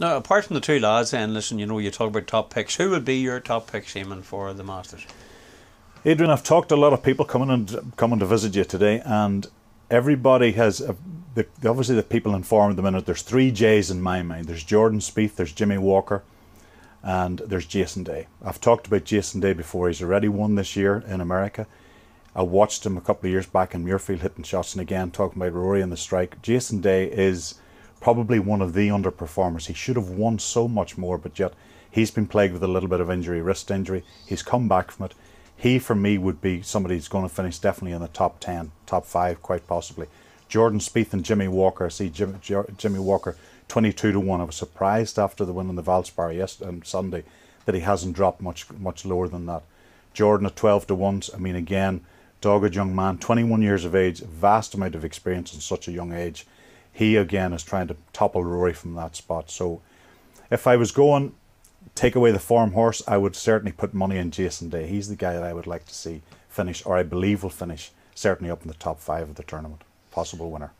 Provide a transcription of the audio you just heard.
Now, apart from the two lads, and listen, you know, you talk about top picks. Who would be your top pick, Seaman, for the Masters? Adrian, I've talked to a lot of people coming and coming to visit you today, and everybody has a, the, obviously the people informed the minute. There's three J's in my mind. There's Jordan Spieth, there's Jimmy Walker, and there's Jason Day. I've talked about Jason Day before. He's already won this year in America. I watched him a couple of years back in Muirfield hitting shots, and again talking about Rory and the strike. Jason Day is probably one of the underperformers. He should have won so much more, but yet he's been plagued with a little bit of injury, wrist injury. He's come back from it. He, for me, would be somebody who's going to finish definitely in the top 10, top 5, quite possibly. Jordan Spieth and Jimmy Walker. I see Jim, Jimmy Walker 22 to 1. I was surprised after the win in the Valspar yesterday, um, Sunday that he hasn't dropped much much lower than that. Jordan at 12 to 1. I mean, again, dogged young man, 21 years of age, vast amount of experience in such a young age he again is trying to topple Rory from that spot. So if I was going take away the form horse, I would certainly put money in Jason Day. He's the guy that I would like to see finish, or I believe will finish, certainly up in the top five of the tournament. Possible winner.